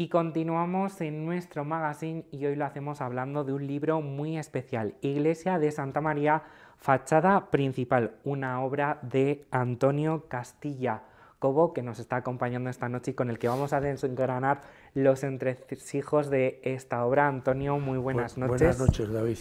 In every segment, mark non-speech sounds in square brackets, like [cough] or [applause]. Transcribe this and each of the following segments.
Y continuamos en nuestro magazine y hoy lo hacemos hablando de un libro muy especial, Iglesia de Santa María, fachada principal, una obra de Antonio Castilla. Cobo, que nos está acompañando esta noche y con el que vamos a desengranar los entresijos de esta obra. Antonio, muy buenas noches. Buenas noches, David.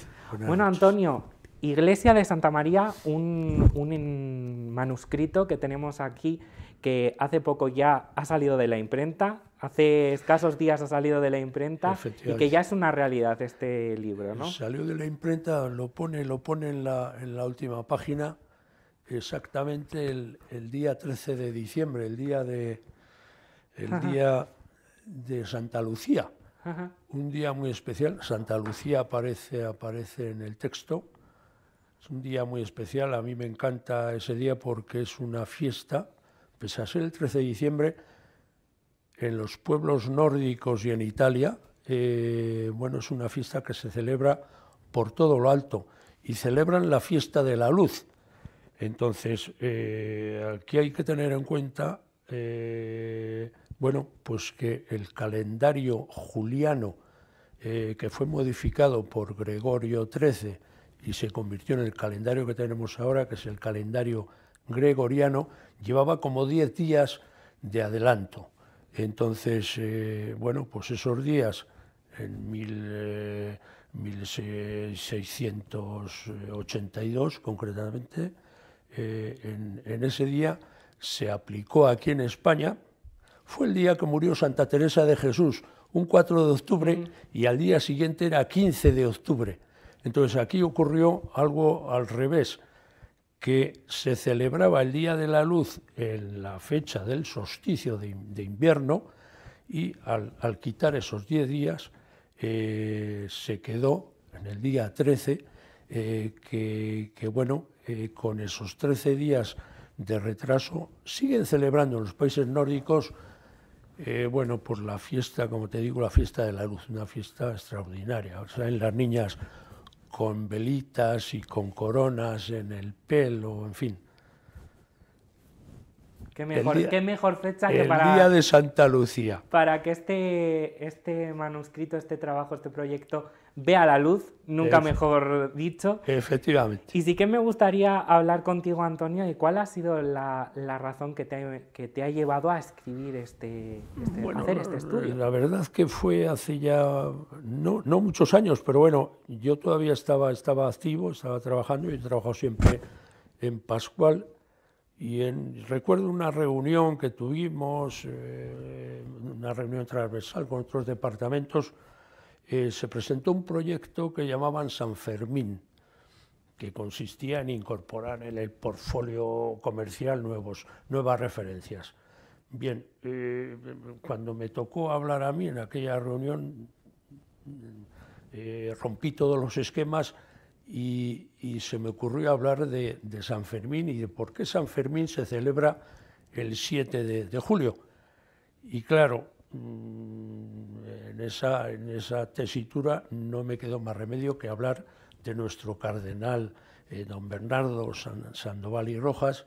bueno, Antonio, Iglesia de Santa María, un, un manuscrito que tenemos aquí que hace poco ya ha salido de la imprenta, hace escasos días ha salido de la imprenta y que ya es una realidad este libro, ¿no? Salió de la imprenta, lo pone, lo pone en, la, última página, exactamente el, día 13 de diciembre, el día de, el día de Santa Lucía. Un día muy especial, Santa Lucía aparece, aparece en el texto, es un día muy especial, a mí me encanta ese día porque es una fiesta, pese a ser el 13 de diciembre, en los pueblos nórdicos y en Italia, eh, bueno, es una fiesta que se celebra por todo lo alto y celebran la fiesta de la luz. Entonces, eh, aquí hay que tener en cuenta, eh, bueno, pues que el calendario juliano, que fue modificado por Gregorio XIII y se convirtió en el calendario que tenemos ahora, que es el calendario gregoriano, llevaba como 10 días de adelanto. Entonces, eh, bueno, pues esos días, en mil, 1682 eh, concretamente, eh, en, en ese día se aplicó aquí en España, fue el día que murió Santa Teresa de Jesús, un 4 de octubre, y al día siguiente era 15 de octubre. Entonces aquí ocurrió algo al revés que se celebraba el Día de la Luz en la fecha del solsticio de, invierno y al, quitar esos 10 días eh, se quedó en el día 13 eh, que, bueno, eh, con esos 13 días de retraso siguen celebrando en los países nórdicos bueno, por la fiesta, como te digo, la fiesta de la luz, una fiesta extraordinaria. O sea, en las niñas con velitas y con coronas en el pelo, en fin. Qué mejor, fecha que para... El día de Santa Lucía. Para que este, este manuscrito, este trabajo, este proyecto ve a la luz, nunca mejor dicho. Efectivamente. Y sí que me gustaría hablar contigo, Antonio, ¿y cuál ha sido la, la razón que te, ha, que te ha llevado a escribir este, este hacer este estudio. La verdad que fue hace ya no, muchos años, pero bueno, yo todavía estaba, estaba activo, estaba trabajando y he trabajado siempre en Pascual. Y en, recuerdo una reunión que tuvimos, eh, una reunión transversal con otros departamentos, eh, se presentó un proyecto que llamaban San Fermín, que consistía en incorporar en el portfolio comercial nuevos, nuevas referencias. Bien, eh, cuando me tocó hablar a mí en aquella reunión, eh, rompí todos los esquemas y, se me ocurrió hablar de, San Fermín y de por qué San Fermín se celebra el 7 de, de julio. Y claro, Mm, en esa, tesitura no me quedó más remedio que hablar de nuestro cardenal eh, don Bernardo Sandoval y Rojas,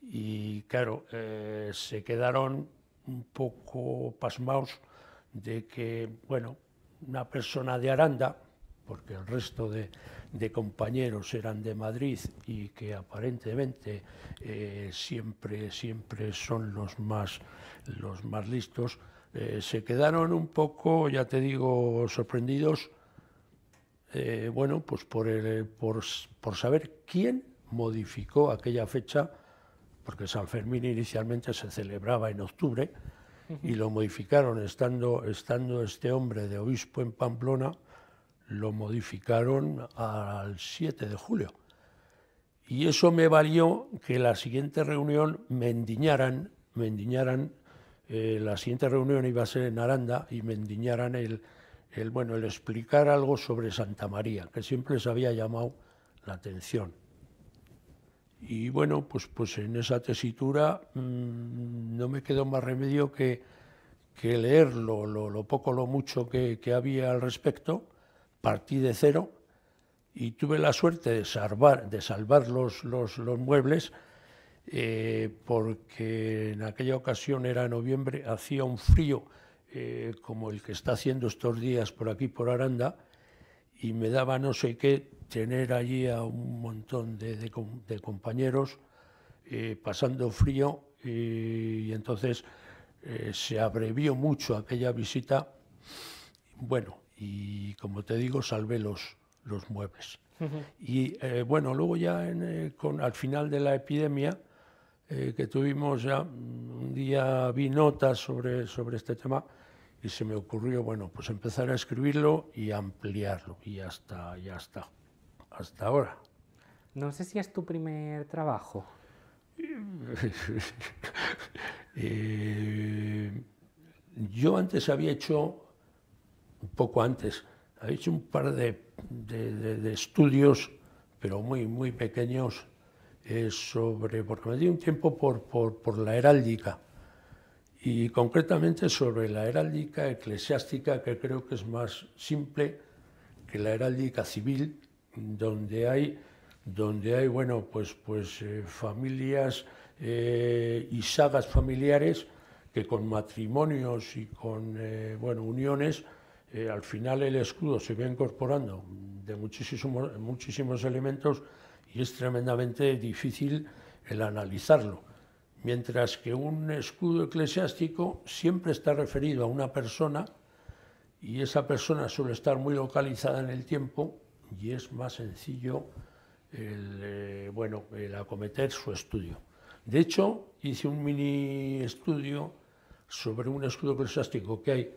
y claro, eh, se quedaron un poco pasmados de que, bueno, una persona de Aranda, porque el resto de, compañeros eran de Madrid y que aparentemente eh, siempre, siempre son los más listos, eh, se quedaron un poco, ya te digo, sorprendidos, eh, bueno, pues por, por, saber quién modificó aquella fecha, porque San Fermín inicialmente se celebraba en octubre y lo modificaron, estando, estando este hombre de obispo en Pamplona, lo modificaron al 7 de julio. Y eso me valió que la siguiente reunión me endiñaran, me endiñaran eh, la siguiente reunión iba a ser en Aranda y me endiñaran el, bueno, el explicar algo sobre Santa María, que siempre les había llamado la atención. Y bueno, pues, pues en esa tesitura mm, no me quedó más remedio que, que leerlo, lo, poco, lo mucho que, había al respecto, partí de cero y tuve la suerte de salvar, de salvar los muebles eh, porque en aquella ocasión era noviembre, hacía un frío eh, como el que está haciendo estos días por aquí, por Aranda, y me daba no sé qué tener allí a un montón de, compañeros eh, pasando frío y, entonces se abrevió mucho aquella visita. Bueno, y como te digo, salvé los, los muebles. Y bueno, luego ya al final de la epidemia, eh, que tuvimos ya, mm, un día vi notas sobre, sobre este tema y se me ocurrió, bueno, pues empezar a escribirlo y ampliarlo y ya ya está, hasta ahora. No sé si es tu primer trabajo. [laughs] Eh, yo antes había hecho, un poco antes, había hecho un par de estudios, pero muy, muy pequeños, eh, sobre, porque me di un tiempo por, la heráldica y concretamente sobre la heráldica eclesiástica, que creo que es más simple que la heráldica civil, donde hay, donde hay bueno, pues, pues eh, familias eh, y sagas familiares que con matrimonios y con bueno, uniones, al final el escudo se va incorporando de muchísimos elementos y es tremendamente difícil el analizarlo. Mientras que un escudo eclesiástico siempre está referido a una persona y esa persona suele estar muy localizada en el tiempo y es más sencillo el, eh, bueno, el acometer su estudio. De hecho, hice un mini estudio sobre un escudo eclesiástico que hay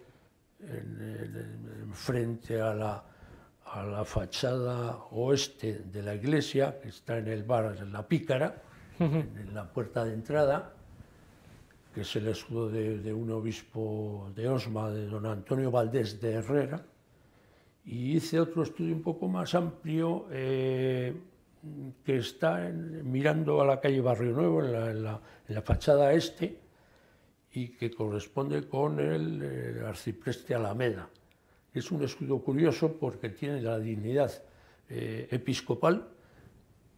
en frente a la a la fachada oeste de la iglesia, que está en el bar de La Pícara, en la puerta de entrada, que es el escudo de, un obispo de Osma, de don Antonio Valdés de Herrera, y hice otro estudio un poco más amplio eh, que está mirando a la calle Barrio Nuevo, en la, fachada este, y que corresponde con el, eh, el arcipreste Alameda. Es un escudo curioso porque tiene la dignidad eh, episcopal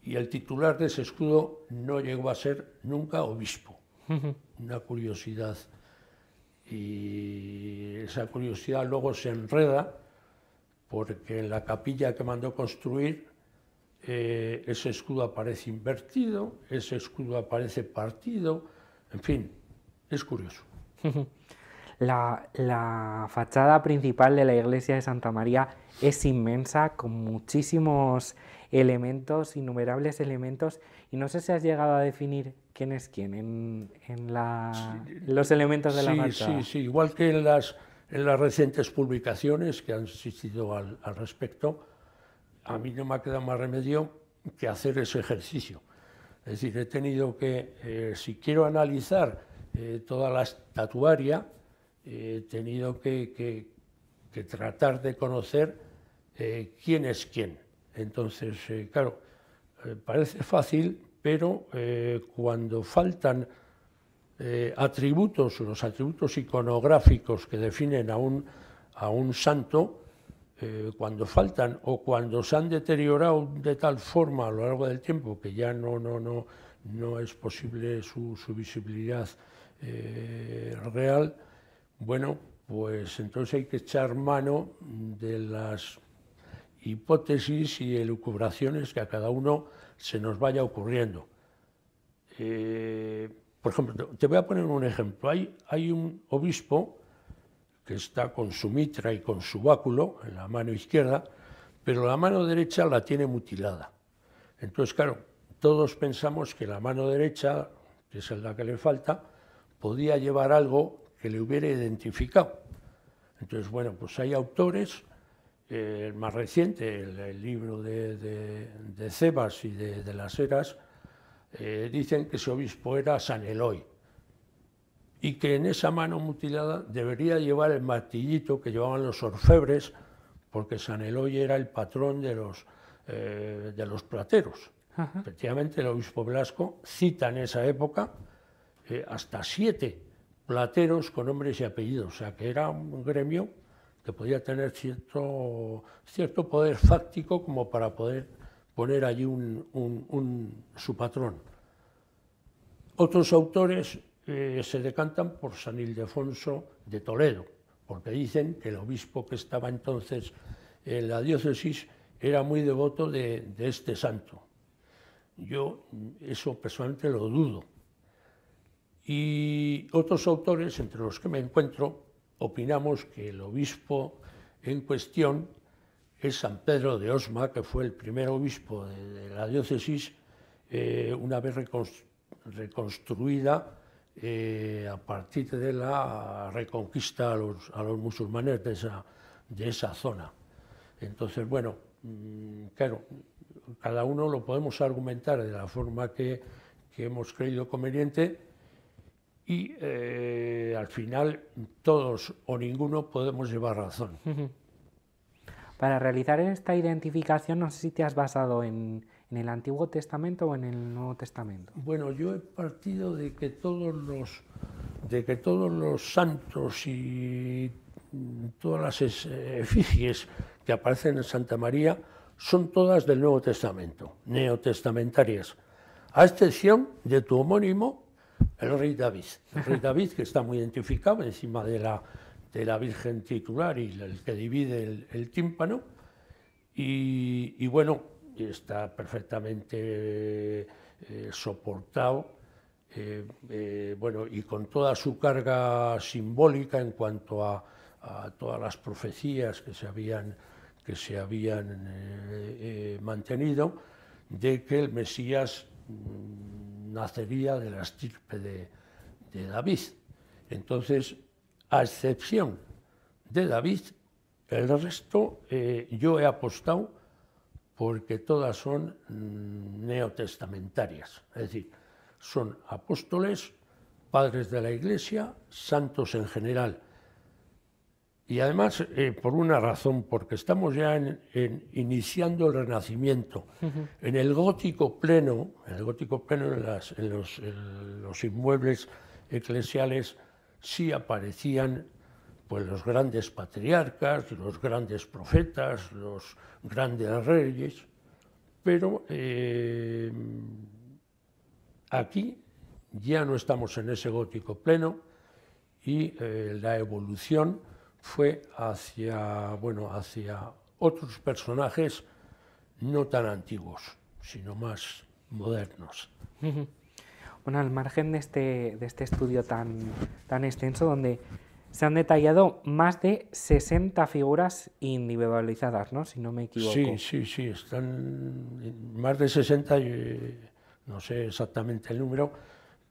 y el titular de ese escudo no llegó a ser nunca obispo. Una curiosidad. Y esa curiosidad luego se enreda porque en la capilla que mandó construir eh, ese escudo aparece invertido, ese escudo aparece partido, en fin, es curioso. La, la fachada principal de la iglesia de Santa María es inmensa, con muchísimos elementos, innumerables elementos, y no sé si has llegado a definir quién es quién en, en la, los elementos de la fachada. Sí, sí, igual que en las, en las recientes publicaciones que han existido al, respecto, a mí no me ha quedado más remedio que hacer ese ejercicio. Es decir, he tenido que, eh, si quiero analizar eh, toda la estatuaria, he tenido que, tratar de conocer eh, quién es quién. Entonces, eh, claro, eh, parece fácil, pero cuando faltan atributos, los atributos iconográficos que definen a un, santo, cuando faltan o cuando se han deteriorado de tal forma a lo largo del tiempo que ya no, es posible su visibilidad real, bueno, pues entonces hay que echar mano de las hipótesis y elucubraciones que a cada uno se nos vaya ocurriendo. Eh, por ejemplo, te voy a poner un ejemplo. hay un obispo que está con su mitra y con su báculo en la mano izquierda, pero la mano derecha la tiene mutilada. Entonces, claro, todos pensamos que la mano derecha, que es la que le falta, podía llevar algo que le hubiera identificado. Entonces, bueno, pues hay autores, eh, el más reciente, el, libro de, Cebas y de, las Heras, eh, dicen que ese obispo era San Eloy y que en esa mano mutilada debería llevar el martillito que llevaban los orfebres, porque San Eloy era el patrón de los, eh, de los plateros. Efectivamente, el obispo Blasco cita en esa época hasta siete plateros con nombres y apellidos, o sea que era un gremio que podía tener cierto, cierto poder fáctico como para poder poner allí un, su patrón. Otros autores eh, se decantan por San Ildefonso de Toledo, porque dicen que el obispo que estaba entonces en la diócesis era muy devoto de este santo. Yo eso personalmente lo dudo, y otros autores, entre los que me encuentro, opinamos que el obispo en cuestión es San Pedro de Osma, que fue el primer obispo de, la diócesis, eh, una vez reconstruida eh, a partir de la reconquista a los, musulmanes de esa, zona. Entonces, bueno, mm, claro, cada uno lo podemos argumentar de la forma que, que hemos creído conveniente, y eh, al final todos o ninguno podemos llevar razón. Para realizar esta identificación, no sé si te has basado en, el Antiguo Testamento o en el Nuevo Testamento. Bueno, yo he partido de que todos los, de que todos los santos y todas las efigies que aparecen en Santa María son todas del Nuevo Testamento, neotestamentarias, a excepción de tu homónimo, el rey David. rey David, que está muy identificado encima de la, de la Virgen titular y el que divide el, tímpano. Y, bueno, está perfectamente eh, soportado. Eh, eh, bueno, y con toda su carga simbólica en cuanto a, todas las profecías que se habían, que se habían mantenido, de que el Mesías Mm, nacería de la estirpe de, David. Entonces, a excepción de David, el resto eh, yo he apostado porque todas son mm, neotestamentarias, es decir, son apóstoles, padres de la Iglesia, santos en general y además, eh, por una razón, porque estamos ya iniciando el Renacimiento. En el gótico pleno, en el gótico pleno, en, los, inmuebles eclesiales sí aparecían pues, los grandes patriarcas, los grandes profetas, los grandes reyes, pero eh, aquí ya no estamos en ese gótico pleno y eh, la evolución fue hacia, bueno, hacia otros personajes no tan antiguos, sino más modernos. Bueno, al margen de este, de este estudio tan, tan extenso, donde se han detallado más de 60 figuras individualizadas, ¿no? Si no me equivoco. Sí, sí, sí, están más de 60, eh, no sé exactamente el número,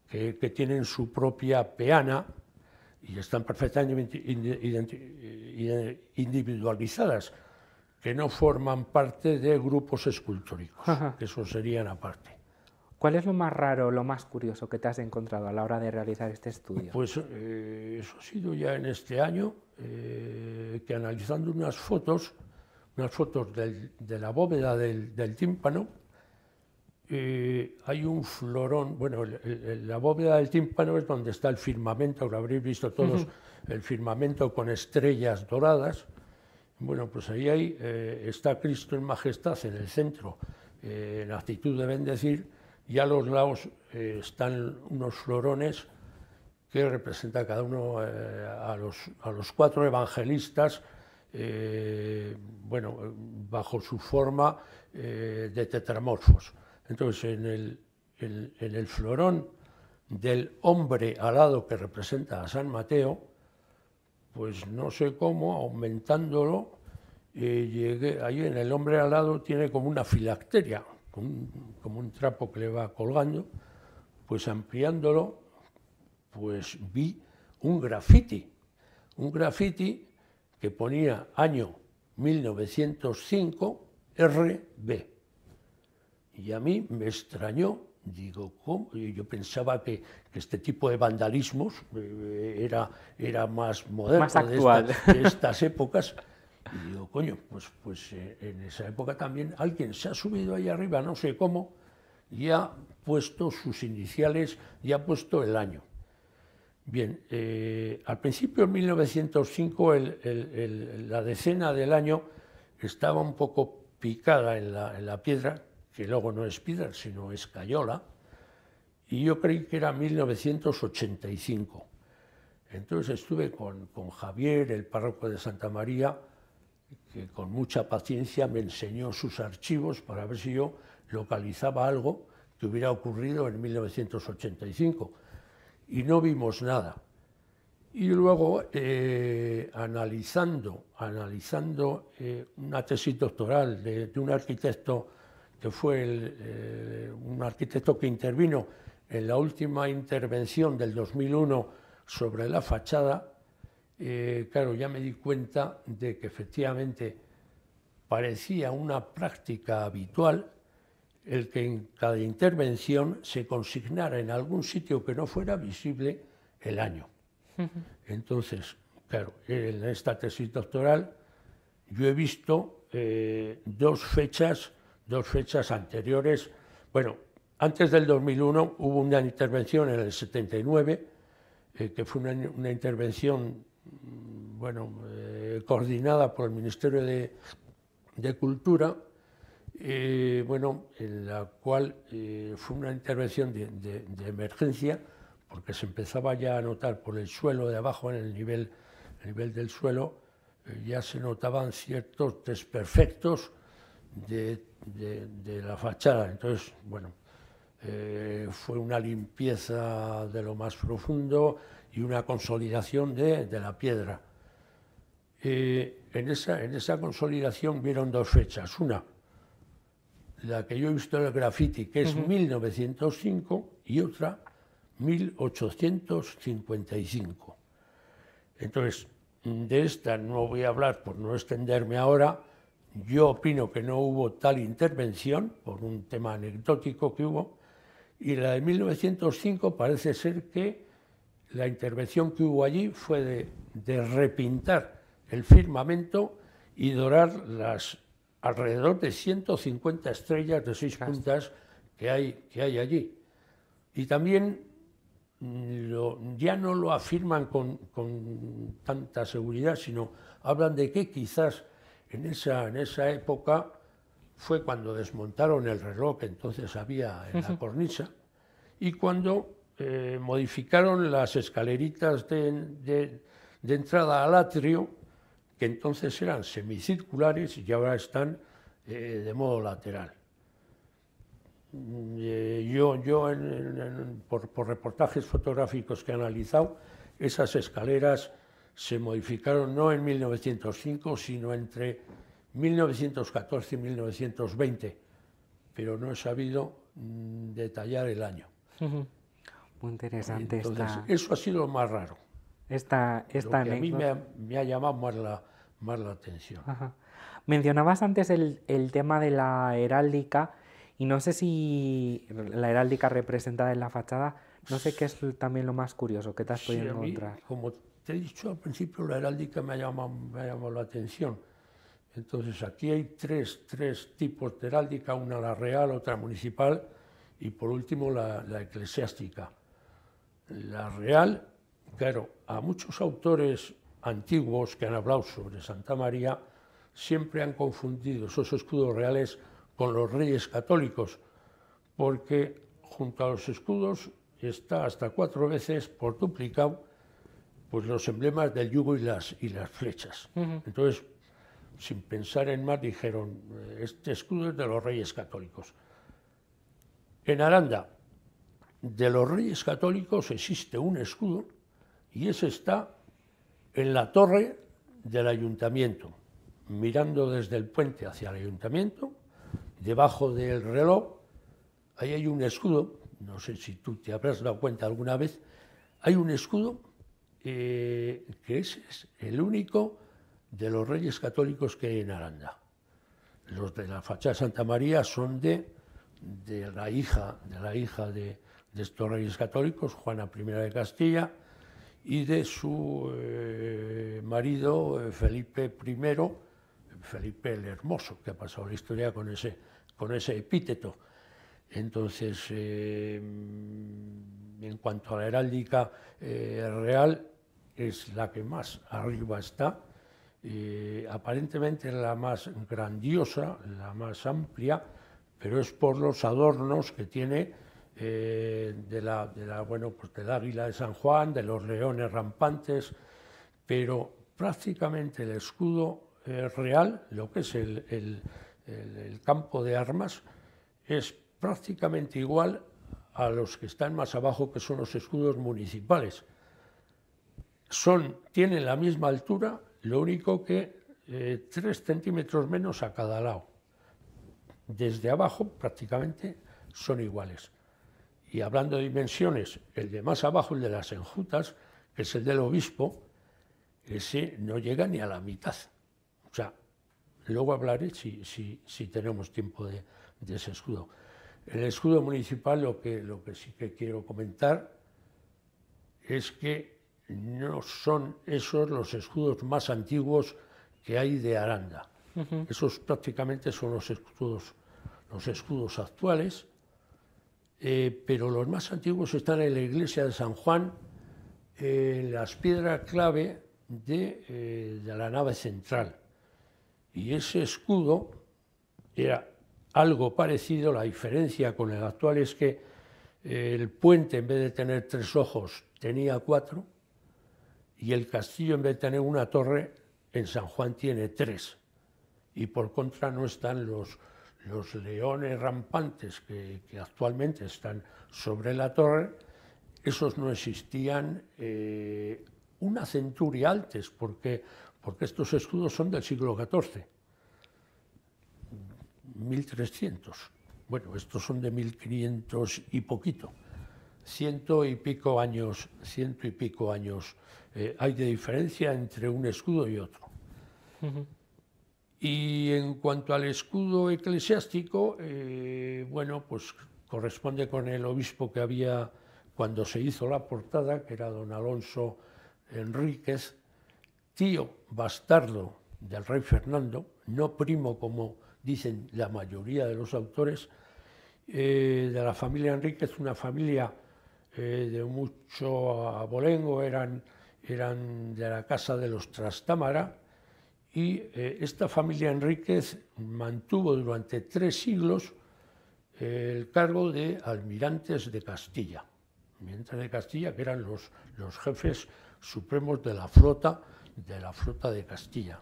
que, que tienen su propia peana, y están perfectamente eh, individualizadas, que no forman parte de grupos escultóricos, eso eso serían aparte. ¿Cuál es lo más raro, lo más curioso que te has encontrado a la hora de realizar este estudio? Pues eh, eso ha sido ya en este año, eh, que analizando unas fotos, unas fotos del, de la bóveda del tímpano, eh, hay un florón, bueno, la bóveda del tímpano es donde está el firmamento, lo habréis visto todos, el firmamento con estrellas doradas. Bueno, pues ahí hay, eh, está Cristo en majestad en el centro, eh, en actitud de bendecir, y a los lados están unos florones que representa cada uno a, los, cuatro evangelistas, bueno, bajo su forma de tetramorfos. Entonces, en el, florón del hombre alado que representa a San Mateo, pues no sé cómo, aumentándolo, eh, llegué, ahí en el hombre alado tiene como una filacteria, como un, como un trapo que le va colgando, pues ampliándolo, pues vi un graffiti, un graffiti que ponía año 1905 RB. Y a mí me extrañó, digo, ¿cómo? yo pensaba que, este tipo de vandalismos eh, era, era más moderno más actual. De, [laughs] estas épocas. Y digo, coño, pues, pues eh, en esa época también alguien se ha subido ahí arriba, no sé cómo, y ha puesto sus iniciales y ha puesto el año. Bien, eh, al principio de 1905 la decena del año estaba un poco picada en la piedra, que luego no es spider sino es Cayola, y yo creí que era 1985. Entonces estuve con, Javier, el párroco de Santa María, que con mucha paciencia me enseñó sus archivos para ver si yo localizaba algo que hubiera ocurrido en 1985. Y no vimos nada. Y luego, eh, analizando, analizando eh, una tesis doctoral de un arquitecto que fue eh, un arquitecto que intervino en la última intervención del 2001 sobre la fachada, eh, claro, ya me di cuenta de que efectivamente parecía una práctica habitual el que en cada intervención se consignara en algún sitio que no fuera visible el año. Entonces, claro, en esta tesis doctoral yo he visto eh, dos fechas dos fechas anteriores. Bueno, antes del 2001 hubo una intervención en el 79, eh, que fue una, intervención mm, bueno, eh, coordinada por el Ministerio de, Cultura, eh, bueno, en la cual fue una intervención de, emergencia, porque se empezaba ya a notar por el suelo de abajo, en el nivel, el nivel del suelo, ya se notaban ciertos desperfectos de, la fachada. Entonces, bueno, eh, fue una limpieza de lo más profundo y una consolidación de, la piedra. Eh, en, esa, consolidación vieron dos fechas. Una, la que yo he visto en el graffiti, que es 1905, y otra, 1855. Entonces, de esta no voy a hablar por no extenderme ahora, yo opino que no hubo tal intervención, por un tema anecdótico que hubo, y la de 1905 parece ser que la intervención que hubo allí fue de, repintar el firmamento y dorar las alrededor de 150 estrellas de seis puntas que hay, que hay allí. Y también mm, ya no lo afirman con tanta seguridad, sino hablan de que quizás en esa, esa época fue cuando desmontaron el reloj que entonces había en la cornisa y cuando eh, modificaron las escaleritas de, entrada al atrio, que entonces eran semicirculares y ahora están eh, de modo lateral. Mm, eh, yo, yo por, por reportajes fotográficos que he analizado, esas escaleras se modificaron no en 1905, sino entre 1914 y 1920, pero no he sabido mm, detallar el año. Muy interesante. esta... eso ha sido lo más raro. Esta, esta a mí me ha, llamado más la, más la atención. Mencionabas antes el, el, tema de la heráldica y no sé si la heráldica representada en la fachada, no sé qué es también lo más curioso que te has podido encontrar he dicho al principio, la heráldica me ha llamado, me la atención. Entonces, aquí hay tres, tres tipos de heráldica, una la real, otra municipal y por último la, la eclesiástica. La real, claro, a muchos autores antiguos que han hablado sobre Santa María siempre han confundido esos escudos reales con los reyes católicos, porque junto a los escudos está hasta cuatro veces por duplicado pues los emblemas del yugo y las, y las flechas. Entonces, sin pensar en más, dijeron, eh, este escudo es de los reyes católicos. En Aranda, de los reyes católicos existe un escudo y ese está en la torre del ayuntamiento, mirando desde el puente hacia el ayuntamiento, debajo del reloj, ahí hay un escudo, no sé si tú te habrás dado cuenta alguna vez, hay un escudo eh, que es el único de los reyes católicos que hay en Aranda. Los de la fachada de Santa María son de, la hija, de, la hija de, estos reyes católicos, Juana I de Castilla, y de su eh, marido eh, Felipe I, Felipe el Hermoso, que ha pasado la historia con ese epíteto entonces, em, en cuanto a la heráldica eh, real, es la que más arriba está, eh, Aparentemente aparentemente la más grandiosa, la más amplia, pero es por los adornos que tiene eh, de la, bueno, pues del águila de San Juan, de los leones rampantes, pero prácticamente el escudo real, lo que es el, el campo de armas, es prácticamente igual a los que están más abajo, que son los escudos municipales. Son, tienen la misma altura, lo único que eh, tres centímetros menos a cada lado. Desde abajo prácticamente son iguales. Y hablando de dimensiones, el de más abajo, el de las enjutas, que es el del obispo, ese no llega ni a la mitad. O sea, luego hablaré si, tenemos tiempo de ese escudo. El escudo municipal, lo que, lo que sí que quiero comentar, es que no son esos los escudos más antiguos que hay de Aranda. Esos prácticamente son los escudos, los escudos actuales, eh, pero los más antiguos están en la iglesia de San Juan, en las piedras clave de, eh, de la nave central. Y ese escudo era algo parecido. La diferencia con el actual es que eh, el puente, en vez de tener tres ojos, tenía cuatro, y el castillo, en vez de tener una torre, en San Juan tiene tres. Y por contra no están los, los leones rampantes que, actualmente están sobre la torre, esos no existían eh, una centuria antes, porque, porque estos escudos son del siglo XIV. 1.300. Bueno, estos son de 1.500 y poquito. Ciento y pico años, ciento y pico años eh, hay de diferencia entre un escudo y otro. Y en cuanto al escudo eclesiástico, eh, bueno, pues corresponde con el obispo que había cuando se hizo la portada, que era don Alonso Enríquez, tío bastardo del rey Fernando, no primo como dicen la mayoría de los autores, eh, de la familia Enríquez, una familia eh, de mucho abolengo, eran, de la casa de los Trastámara, y eh, esta familia Enríquez mantuvo durante tres siglos el cargo de almirantes de Castilla, mientras de Castilla que eran los, los jefes supremos de la flota, de la flota de Castilla.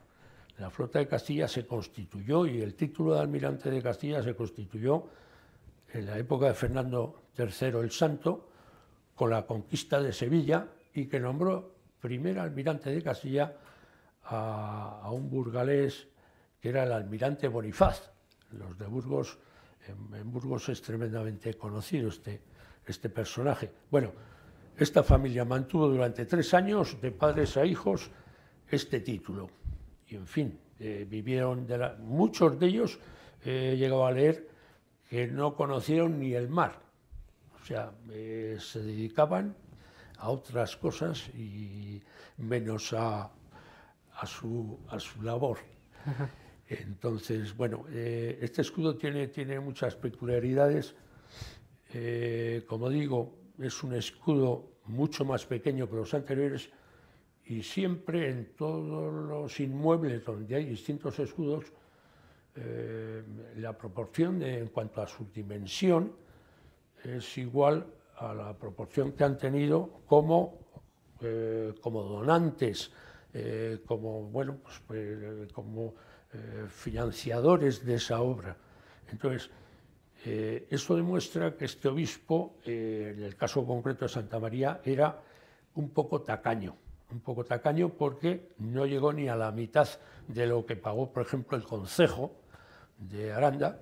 La flota de Castilla se constituyó y el título de almirante de Castilla se constituyó en la época de Fernando III el Santo con la conquista de Sevilla y que nombró primer almirante de Castilla a, un burgalés que era el almirante Bonifaz. Los de Burgos, en, Burgos es tremendamente conocido este, este personaje. Bueno, esta familia mantuvo durante tres años, de padres a hijos, este título y en fin, eh, vivieron de la... Muchos de ellos eh, he llegado a leer que no conocieron ni el mar, o sea, eh, se dedicaban a otras cosas y menos a, su, labor. Entonces, bueno, este escudo tiene, tiene muchas peculiaridades. como digo, es un escudo mucho más pequeño que los anteriores, y siempre en todos los inmuebles donde hay distintos escudos, eh, la proporción en cuanto a su dimensión es igual a la proporción que han tenido como, eh, como donantes, eh, como, bueno, pues, como financiadores de esa obra. Entonces, eso demuestra que este obispo, en el caso concreto de Santa María, era un poco tacaño un poco tacaño porque no llegó ni a la mitad de lo que pagó, por ejemplo, el Consejo de Aranda,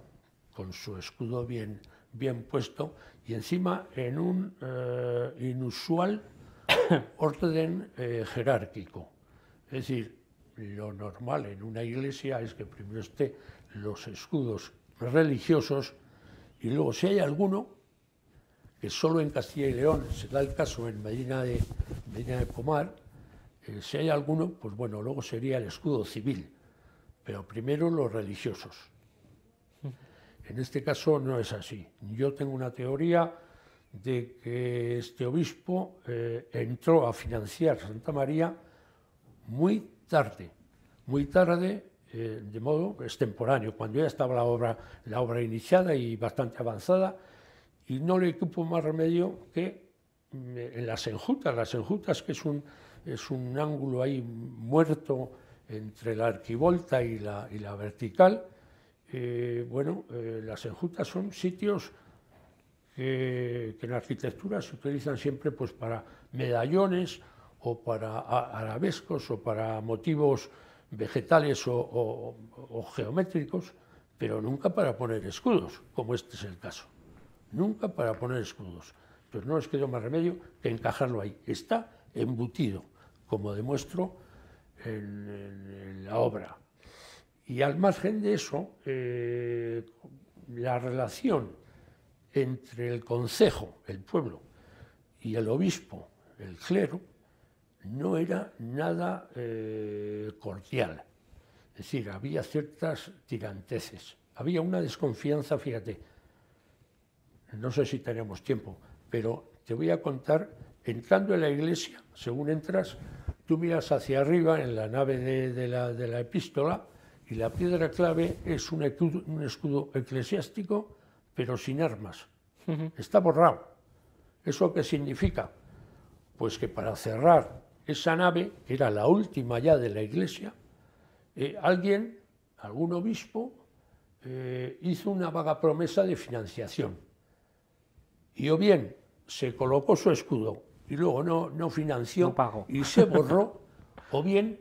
con su escudo bien, bien puesto, y encima en un eh, inusual [coughs] orden eh, jerárquico. Es decir, lo normal en una iglesia es que primero esté los escudos religiosos y luego si hay alguno, que solo en Castilla y León, se da el caso en Medina de, Medina de Pomar, eh, si hay alguno, pues bueno, luego sería el escudo civil, pero primero los religiosos. En este caso no es así. Yo tengo una teoría de que este obispo eh, entró a financiar Santa María muy tarde, muy tarde, eh, de modo extemporáneo, cuando ya estaba la obra, la obra iniciada y bastante avanzada, y no le cupo más remedio que mm, en las enjutas, las enjutas que es un, es un ángulo ahí muerto entre la arquivolta y la, vertical. Eh, bueno, eh, las enjutas son sitios que, en arquitectura se utilizan siempre pues, para medallones o para arabescos o para motivos vegetales o, geométricos, pero nunca para poner escudos, como este es el caso. Nunca para poner escudos. pero no les quedó más remedio que encajarlo ahí. Está embutido como demuestro en, la obra. Y al margen de eso, eh, la relación entre el consejo, el pueblo, y el obispo, el clero, no era nada eh, cordial. Es decir, había ciertas tiranteces. Había una desconfianza, fíjate, no sé si tenemos tiempo, pero te voy a contar Entrando en la iglesia, según entras, tú miras hacia arriba en la nave de, la, epístola y la piedra clave es un escudo, eclesiástico, pero sin armas. Está borrado. ¿Eso qué significa? Pues que para cerrar esa nave, que era la última ya de la iglesia, eh, alguien, algún obispo, eh, hizo una vaga promesa de financiación. Y o bien se colocó su escudo y luego no, no financió y se borró, o bien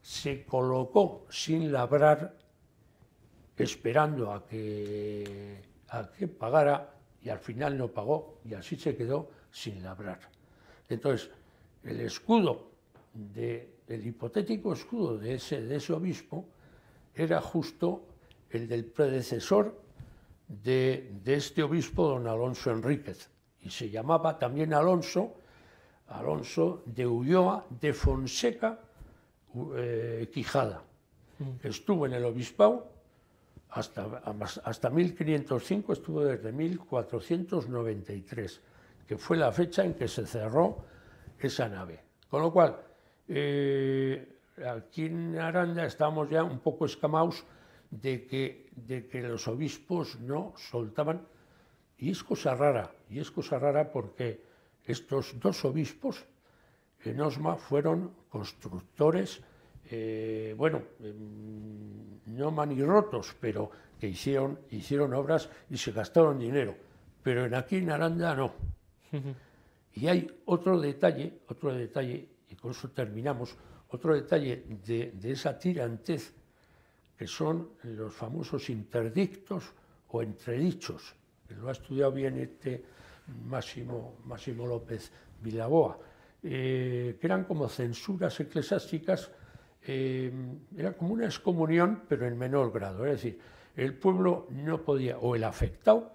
se colocó sin labrar, esperando a que, a que pagara, y al final no pagó, y así se quedó sin labrar. Entonces, el escudo, de, el hipotético escudo de ese, de ese obispo, era justo el del predecesor de este obispo, don Alonso Enríquez, y se llamaba también Alonso, Alonso, de Ulloa, de Fonseca, eh, Quijada. Mm. Estuvo en el obispado hasta, hasta 1505, estuvo desde 1493, que fue la fecha en que se cerró esa nave. Con lo cual, eh, aquí en Aranda estamos ya un poco escamados de que, de que los obispos no soltaban, y es cosa rara, y es cosa rara porque estos dos obispos en Osma fueron constructores, eh, bueno, mm, no manirrotos, pero que hicieron, obras y se gastaron dinero. Pero en aquí en Aranda no. Y hay otro detalle, otro detalle, y con eso terminamos, otro detalle de, de esa tirantez que son los famosos interdictos o entredichos. Lo ha estudiado bien este Máximo, Máximo López Vilaboa, eh, que eran como censuras eclesiásticas, eh, era como una excomunión, pero en menor grado. Es decir, el pueblo no podía, o el afectado,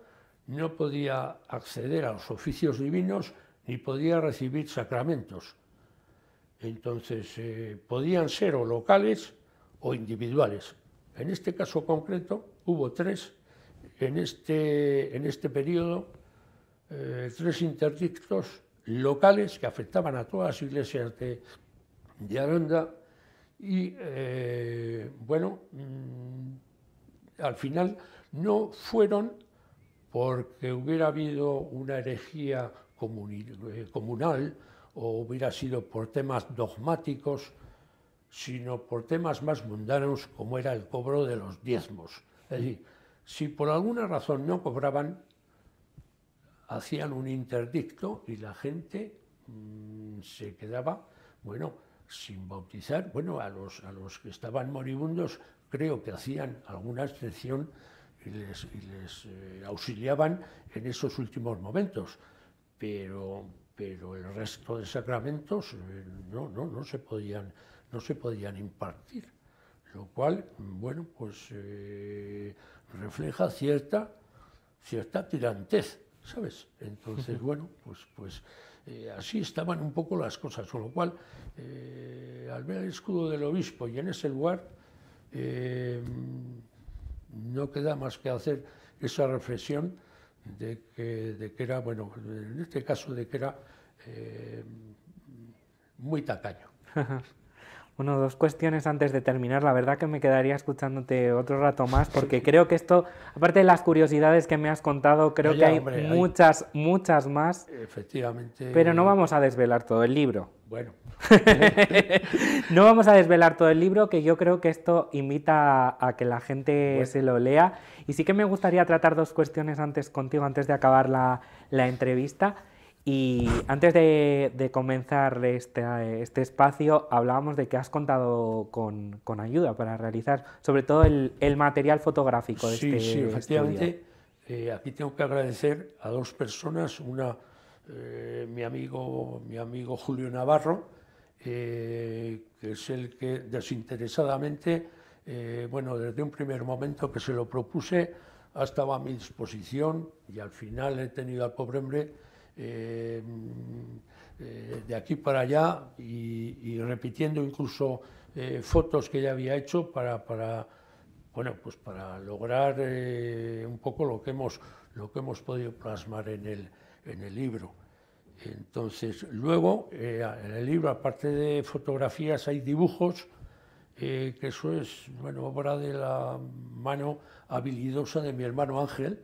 no podía acceder a los oficios divinos ni podía recibir sacramentos. Entonces, eh, podían ser o locales o individuales. En este caso concreto hubo tres. En este, en este periodo eh, tres interdictos locales que afectaban a todas las iglesias de, de Aranda y, eh, bueno, mm, al final no fueron porque hubiera habido una herejía eh, comunal o hubiera sido por temas dogmáticos, sino por temas más mundanos como era el cobro de los diezmos. Es decir, si por alguna razón no cobraban, hacían un interdicto y la gente mm, se quedaba, bueno, sin bautizar. Bueno, a los, a los que estaban moribundos creo que hacían alguna excepción y les, eh, auxiliaban en esos últimos momentos, pero, pero el resto de sacramentos eh, no, no, no, se podían, no se podían impartir, lo cual, bueno, pues eh, refleja cierta, cierta tirantez ¿sabes? Entonces, bueno, pues, pues eh, así estaban un poco las cosas, con lo cual, eh, al ver el escudo del obispo y en ese lugar, eh, no queda más que hacer esa reflexión de que, de que era, bueno, en este caso, de que era muy tacaño. Bueno, dos cuestiones antes de terminar. La verdad que me quedaría escuchándote otro rato más porque creo que esto, aparte de las curiosidades que me has contado, creo que hay muchas, muchas más. Efectivamente. Pero no vamos a desvelar todo el libro. Bueno. [laughs] no vamos a desvelar todo el libro, que yo creo que esto invita a, que la gente se lo lea. Y sí que me gustaría tratar dos cuestiones antes contigo, antes de acabar la, la entrevista. Y antes de, comenzar este, este, espacio, hablábamos de que has contado con, ayuda para realizar, sobre todo el, material fotográfico de sí, este Sí, efectivamente. Eh, aquí tengo que agradecer a dos personas, una eh, mi, amigo, mi amigo Julio Navarro, eh, que es el que desinteresadamente, bueno, desde un primer momento que se lo propuse, ha estado a mi disposición y al final he tenido al pobre hombre Em, eh, de aquí para allá y, repitiendo incluso eh, fotos que ya había hecho para, para bueno, pues para lograr eh, un poco lo que hemos, lo que hemos podido plasmar en el, en el libro. Entonces, luego, en el libro, aparte de fotografías, hay dibujos, que eso es, bueno, obra de la mano habilidosa de mi hermano Ángel,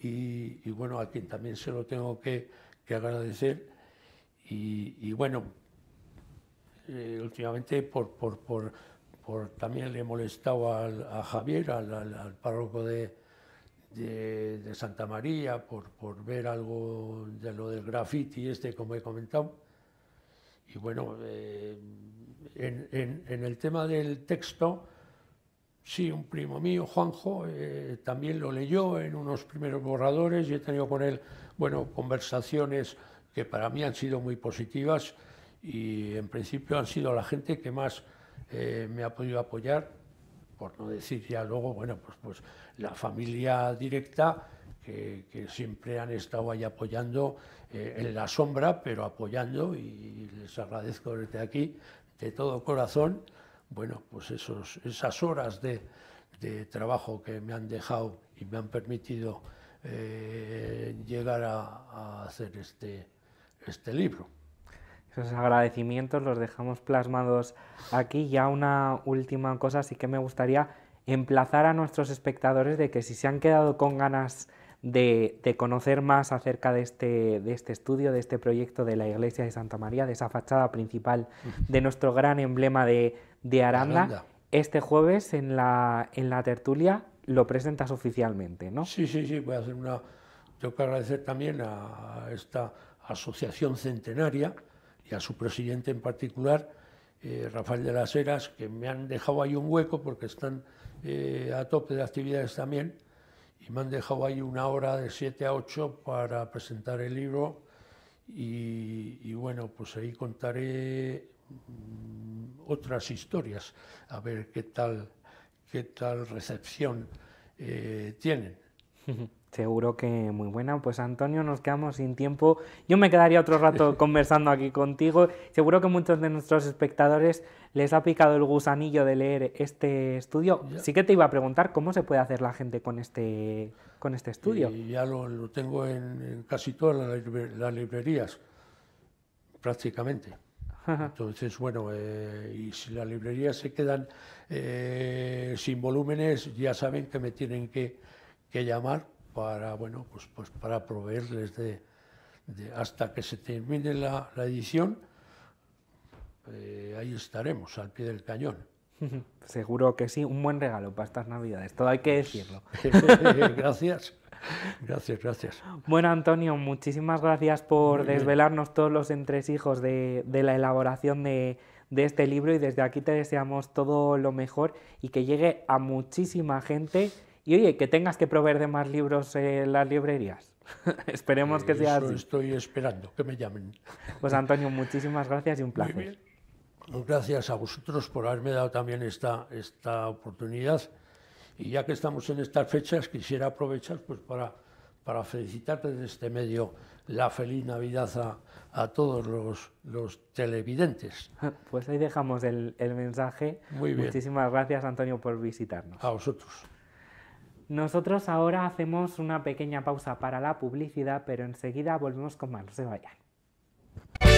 y, bueno, a quien también se lo tengo que, que agradecer. Y, bueno, eh, últimamente por, por, por, también le he molestado a Javier, al, párroco de, de, Santa María, por, por ver algo de lo del graffiti este, como he comentado. Y bueno, eh, en, en, el tema del texto, Sí, un primo mío, Juanjo, eh, también lo leyó en unos primeros borradores y he tenido con él, bueno, conversaciones que para mí han sido muy positivas y en principio han sido la gente que más eh, me ha podido apoyar, por no decir ya luego, bueno, pues, pues la familia directa que, siempre han estado ahí apoyando eh, en la sombra, pero apoyando y les agradezco desde aquí de todo corazón bueno, pues esos, esas horas de, trabajo que me han dejado y me han permitido eh, llegar a, hacer este, este libro. Esos agradecimientos los dejamos plasmados aquí. Ya una última cosa, sí que me gustaría emplazar a nuestros espectadores de que si se han quedado con ganas de, conocer más acerca de este, de este estudio, de este proyecto de la Iglesia de Santa María, de esa fachada principal, de nuestro gran emblema de, de pues Aranda, Este jueves en la, en la tertulia lo presentas oficialmente, ¿no? Sí, sí, sí, voy a hacer una... Tengo que agradecer también a esta asociación centenaria y a su presidente en particular, eh, Rafael de las Heras, que me han dejado ahí un hueco porque están eh, a tope de actividades también y me han dejado ahí una hora de 7 a 8 para presentar el libro y bueno, pues ahí contaré Mm, otras historias, a ver qué tal, qué tal recepción eh, tienen. [laughs] Seguro que muy buena. Pues Antonio, nos quedamos sin tiempo. Yo me quedaría otro rato [laughs] conversando aquí contigo. Seguro que muchos de nuestros espectadores les ha picado el gusanillo de leer este estudio. Sí que te iba a preguntar cómo se puede hacer la gente con este, con este estudio. ya lo, tengo en, casi todas las, librerías, prácticamente. Entonces, bueno, eh, y si las librerías se quedan eh, sin volúmenes, ya saben que me tienen que, que llamar para, bueno, pues, pues para proveerles de, hasta que se termine la, edición, eh, ahí estaremos al pie del cañón. Seguro que sí, un buen regalo para estas navidades, todo hay que decirlo. [laughs] gracias, gracias, gracias. Bueno, Antonio, muchísimas gracias por desvelarnos todos los entresijos de, de la elaboración de, este libro y desde aquí te deseamos todo lo mejor y que llegue a muchísima gente y oye, que tengas que proveer de más libros en las librerías. [laughs] Esperemos que sea así. estoy esperando, que me llamen. Pues Antonio, muchísimas gracias y un placer. Pues gracias a vosotros por haberme dado también esta, esta oportunidad. Y ya que estamos en estas fechas, quisiera aprovechar pues, para, para felicitarte desde este medio la feliz Navidad a, todos los, los, televidentes. Ah, pues ahí dejamos el, el mensaje. Muy bien. Muchísimas gracias, Antonio, por visitarnos. A vosotros. Nosotros ahora hacemos una pequeña pausa para la publicidad, pero enseguida volvemos con más. de se